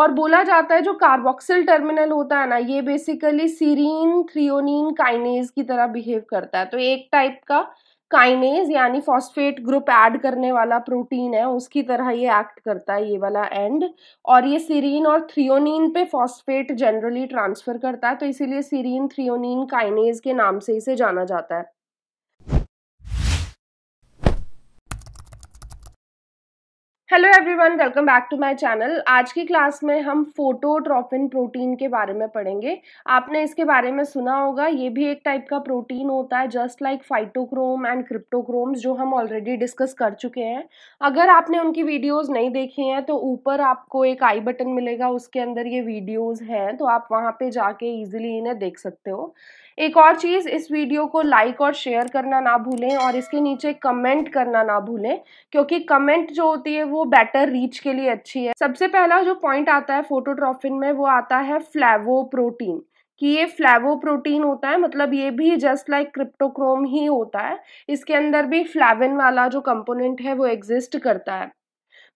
और बोला जाता है जो कार्बोक्सिल टर्मिनल होता है ना ये बेसिकली सीरीन थ्रियोनिन काइनेज की तरह बिहेव करता है तो एक टाइप का काइनेज यानी फॉस्फेट ग्रुप ऐड करने वाला प्रोटीन है उसकी तरह ये एक्ट करता है ये वाला एंड और ये सीरीन और थ्रियोनिन पे फॉस्फेट जनरली ट्रांसफर करता है तो इसीलिए सीरीन थ्रियोनिन काइनेज के नाम से इसे जाना जाता है hello everyone welcome back to my channel आज की क्लास में हम फोटोट्रॉफिन प्रोटीन के बारे में पढ़ेंगे आपने इसके बारे में सुना होगा ये भी एक टाइप का प्रोटीन होता है just like phytochrome and cryptochromes जो हम ऑलरेडी डिस्कस कर चुके हैं अगर आपने उनकी वीडियोस नहीं देखी हैं तो ऊपर आपको एक आई बटन मिलेगा उसके अंदर ये वीडियोज़ हैं तो आप वहाँ पर जाके ईजिली इन्हें देख सकते हो एक और चीज़ इस वीडियो को लाइक और शेयर करना ना भूलें और इसके नीचे कमेंट करना ना भूलें क्योंकि कमेंट जो होती है वो वो बेटर रीच के लिए अच्छी है सबसे पहला जो पॉइंट आता है फोटोट्रॉफिन में वो आता है फ्लैवो प्रोटीन कि ये फ्लैवो प्रोटीन होता है मतलब ये भी जस्ट लाइक क्रिप्टोक्रोम ही होता है इसके अंदर भी फ्लैविन वाला जो कंपोनेंट है वो एग्जिस्ट करता है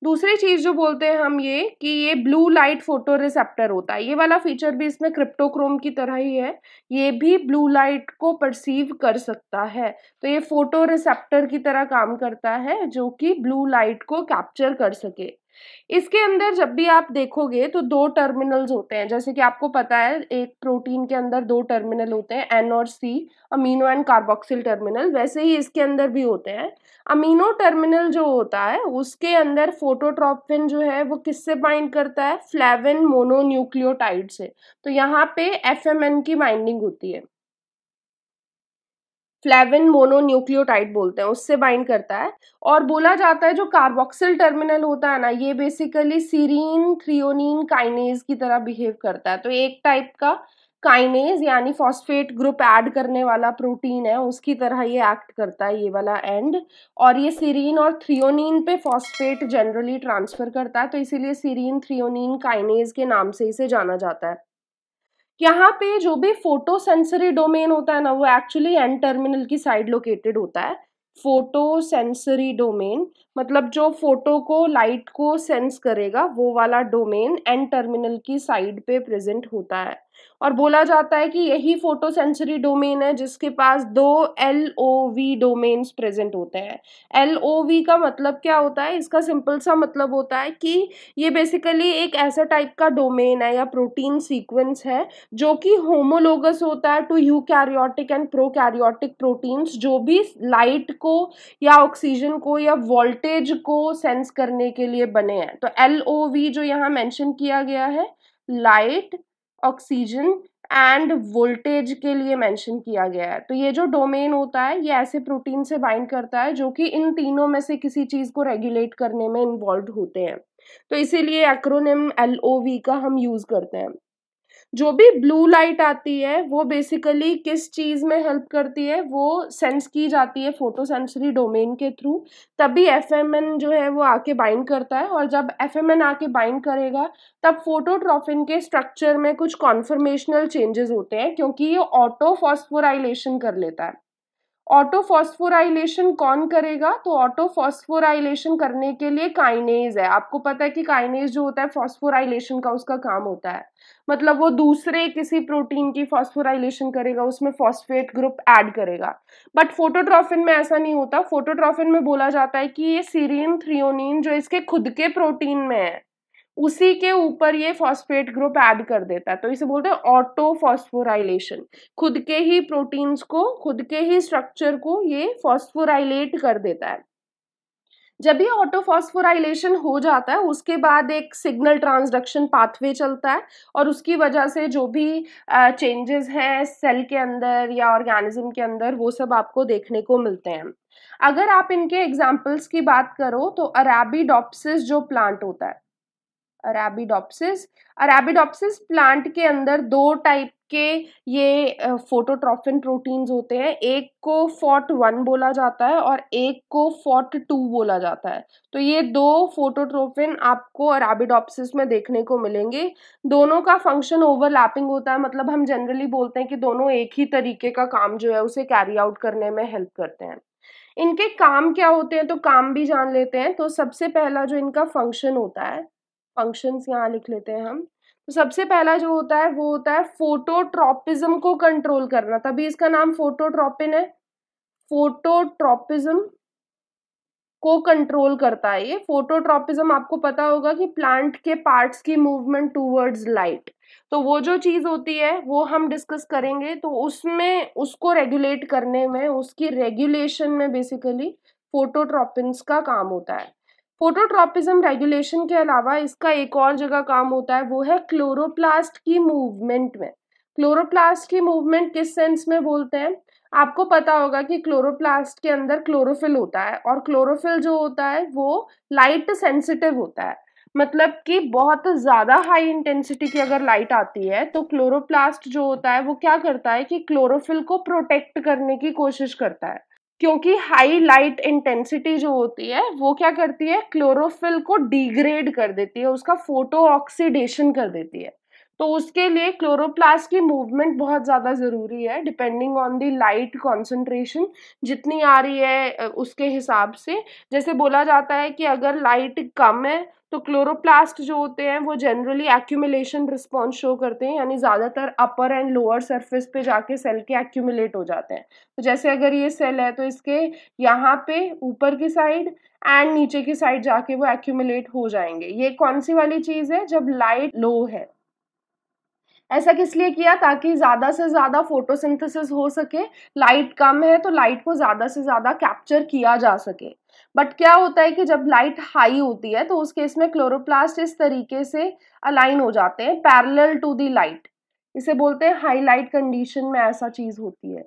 दूसरी चीज जो बोलते हैं हम ये कि ये ब्लू लाइट फोटो रिसेप्टर होता है ये वाला फीचर भी इसमें क्रिप्टोक्रोम की तरह ही है ये भी ब्लू लाइट को परसीव कर सकता है तो ये फोटो रिसेप्टर की तरह काम करता है जो कि ब्लू लाइट को कैप्चर कर सके इसके अंदर जब भी आप देखोगे तो दो टर्मिनल्स होते हैं जैसे कि आपको पता है एक प्रोटीन के अंदर दो टर्मिनल होते हैं एन और C amino and carboxyl terminal वैसे ही इसके अंदर भी होते हैं अमीनो टर्मिनल जो होता है उसके अंदर फोटोट्रॉपिन जो है वो किससे बाइंड करता है फ्लेविन मोनोन्यूक्लियोटाइड से तो यहाँ पे एफ की बाइंडिंग होती है फ्लेविन मोनोन्यूक्लियोटाइड बोलते हैं उससे बाइंड करता है और बोला जाता है जो कार्बोक्सिल टर्मिनल होता है ना ये बेसिकली सीरीन थ्रियोनिन काइनेज की तरह बिहेव करता है तो एक टाइप का काइनेज यानी फॉस्फेट ग्रुप ऐड करने वाला प्रोटीन है उसकी तरह ये एक्ट करता है ये वाला एंड और ये सीरीन और थ्रियोनिन पे फॉस्फेट जनरली ट्रांसफर करता है तो इसीलिए सीरीन थ्रियोनिन काइनेज के नाम से इसे जाना जाता है यहाँ पे जो भी फोटो सेंसरी डोमेन होता है ना वो एक्चुअली एंड टर्मिनल की साइड लोकेटेड होता है फोटो सेंसरी डोमेन मतलब जो फोटो को लाइट को सेंस करेगा वो वाला डोमेन एंड टर्मिनल की साइड पे प्रेजेंट होता है और बोला जाता है कि यही फोटो सेंसरी डोमेन है जिसके पास दो L O V domains present होते हैं एल ओ वी का मतलब क्या होता है इसका सिंपल सा मतलब होता है कि ये बेसिकली एक ऐसा टाइप का डोमेन है या प्रोटीन सीक्वेंस है जो कि होमोलोगस होता है to eukaryotic and prokaryotic proteins जो भी लाइट को या ऑक्सीजन को या वोल्टेज को सेंस करने के लिए बने हैं तो एल ओ वी जो यहाँ मैंशन किया गया है लाइट ऑक्सीजन एंड वोल्टेज के लिए मेंशन किया गया है तो ये जो डोमेन होता है ये ऐसे प्रोटीन से बाइंड करता है जो कि इन तीनों में से किसी चीज़ को रेगुलेट करने में इन्वॉल्व होते हैं तो इसीलिए एक्रोनिम एल का हम यूज़ करते हैं जो भी ब्लू लाइट आती है वो बेसिकली किस चीज़ में हेल्प करती है वो सेंस की जाती है फोटो सेंसरी डोमेन के थ्रू तभी एफ जो है वो आके बाइंड करता है और जब एफ आके बाइंड करेगा तब फोटोट्रॉफिन के स्ट्रक्चर में कुछ कॉन्फर्मेशनल चेंजेस होते हैं क्योंकि ये ऑटो फॉस्फोराइलेशन कर लेता है ऑटोफॉस्फोराइलेशन कौन करेगा तो ऑटोफॉस्फोराइलेशन करने के लिए काइनेज है आपको पता है कि काइनेज जो होता है फॉस्फोराइलेशन का उसका काम होता है मतलब वो दूसरे किसी प्रोटीन की फॉस्फोराइलेशन करेगा उसमें फॉस्फेट ग्रुप ऐड करेगा बट फोटोट्रॉफिन में ऐसा नहीं होता फोटोट्रॉफिन में बोला जाता है कि ये सीरियन थ्रियोनिन जो इसके खुद के प्रोटीन में है उसी के ऊपर ये फॉस्फेट ग्रुप ऐड कर देता है तो इसे बोलते हैं ऑटो फॉस्फोराइलेशन खुद के ही प्रोटीन्स को खुद के ही स्ट्रक्चर को ये फॉस्फोराइलेट कर देता है जब ये ऑटोफॉस्फोराइलेशन हो जाता है उसके बाद एक सिग्नल ट्रांसडक्शन पाथवे चलता है और उसकी वजह से जो भी चेंजेस हैं सेल के अंदर या ऑर्गेनिज्म के अंदर वो सब आपको देखने को मिलते हैं अगर आप इनके एग्जाम्पल्स की बात करो तो अराबीडोप्सिस जो प्लांट होता है अरेबिडोप्सिस अरेबिडोप्सिस प्लांट के अंदर दो टाइप के ये फोटोट्रॉफिन प्रोटीन्स होते हैं एक को फोर्ट वन बोला जाता है और एक को फोर्ट टू बोला जाता है तो ये दो फोटोट्रोफिन आपको अराबिडोप्सिस में देखने को मिलेंगे दोनों का फंक्शन ओवरलैपिंग होता है मतलब हम जनरली बोलते हैं कि दोनों एक ही तरीके का काम जो है उसे कैरी आउट करने में हेल्प करते हैं इनके काम क्या होते हैं तो काम भी जान लेते हैं तो सबसे पहला जो इनका फंक्शन होता है फंक्शंस यहाँ लिख लेते हैं हम तो सबसे पहला जो होता है वो होता है फोटोट्रॉपिज्म को कंट्रोल करना तभी इसका नाम फोटोट्रॉपिन है फोटोट्रॉपिज्म को कंट्रोल करता है ये फोटोट्रॉपिज्म आपको पता होगा कि प्लांट के पार्ट्स की मूवमेंट टूवर्ड्स लाइट तो वो जो चीज़ होती है वो हम डिस्कस करेंगे तो उसमें उसको रेगुलेट करने में उसकी रेगुलेशन में बेसिकली फोटोट्रॉपिन्स का काम होता है फोटोट्रॉपिज्म रेगुलेशन के अलावा इसका एक और जगह काम होता है वो है क्लोरोप्लास्ट की मूवमेंट में क्लोरोप्लास्ट की मूवमेंट किस सेंस में बोलते हैं आपको पता होगा कि क्लोरोप्लास्ट के अंदर क्लोरोफिल होता है और क्लोरोफिल जो होता है वो लाइट सेंसिटिव होता है मतलब कि बहुत ज़्यादा हाई इंटेंसिटी की अगर लाइट आती है तो क्लोरोप्लास्ट जो होता है वो क्या करता है कि क्लोरोफिल को प्रोटेक्ट करने की कोशिश करता है क्योंकि हाई लाइट इंटेंसिटी जो होती है वो क्या करती है क्लोरोफिल को डिग्रेड कर देती है उसका फोटो ऑक्सीडेशन कर देती है तो उसके लिए क्लोरोप्लास्ट की मूवमेंट बहुत ज़्यादा ज़रूरी है depending on the light concentration जितनी आ रही है उसके हिसाब से जैसे बोला जाता है कि अगर लाइट कम है तो क्लोरोप्लास्ट जो होते हैं वो जनरली एक्यूमुलेशन रिस्पॉन्स शो करते हैं यानी ज़्यादातर अपर एंड लोअर सरफेस पे जाके सेल के एक्यूमुलेट हो जाते हैं तो जैसे अगर ये सेल है तो इसके यहाँ पे ऊपर की साइड एंड नीचे की साइड जाके वो एक्यूमुलेट हो जाएंगे ये कौन सी वाली चीज़ है जब लाइट लो है ऐसा किस लिए किया ताकि ज़्यादा से ज़्यादा फोटोसिंथेसिस हो सके लाइट कम है तो लाइट को ज़्यादा से ज़्यादा कैप्चर किया जा सके बट क्या होता है कि जब लाइट हाई होती है तो उस केस में क्लोरोप्लास्ट इस तरीके से अलाइन हो जाते हैं पैरेलल टू दी लाइट इसे बोलते हैं हाई लाइट कंडीशन में ऐसा चीज़ होती है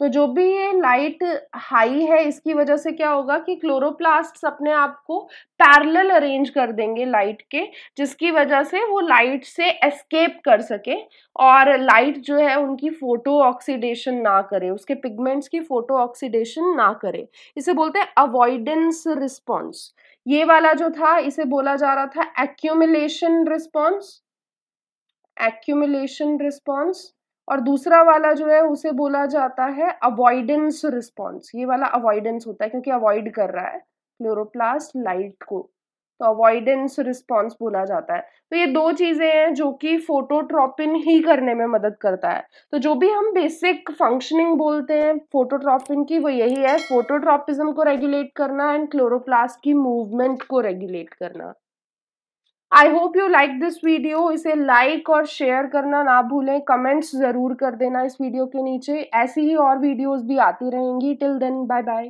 तो जो भी ये लाइट हाई है इसकी वजह से क्या होगा कि क्लोरोप्लास्ट्स अपने आप को पैरेलल अरेंज कर देंगे लाइट के जिसकी वजह से वो लाइट से एस्केप कर सके और लाइट जो है उनकी फोटो ऑक्सीडेशन ना करे उसके पिगमेंट्स की फोटो ऑक्सीडेशन ना करे इसे बोलते हैं अवॉइडेंस रिस्पॉन्स ये वाला जो था इसे बोला जा रहा था एक्यूमिलेशन रिस्पॉन्स एक्यूमिलेशन रिस्पॉन्स और दूसरा वाला जो है उसे बोला जाता है अवॉइडेंस रिस्पॉन्स ये वाला अवॉइडेंस होता है क्योंकि अवॉइड कर रहा है क्लोरोप्लास्ट लाइट को तो अवॉइडेंस रिस्पॉन्स बोला जाता है तो ये दो चीज़ें हैं जो कि फोटोट्रॉपिन ही करने में मदद करता है तो जो भी हम बेसिक फंक्शनिंग बोलते हैं फोटोट्रॉपिन की वो यही है फोटोट्रॉपिज्म को रेगुलेट करना एंड क्लोरोप्लास्ट की मूवमेंट को रेगुलेट करना I hope you like this video इसे लाइक और शेयर करना ना भूलें कमेंट्स ज़रूर कर देना इस वीडियो के नीचे ऐसी ही और वीडियोस भी आती रहेंगी टिल देन बाय बाय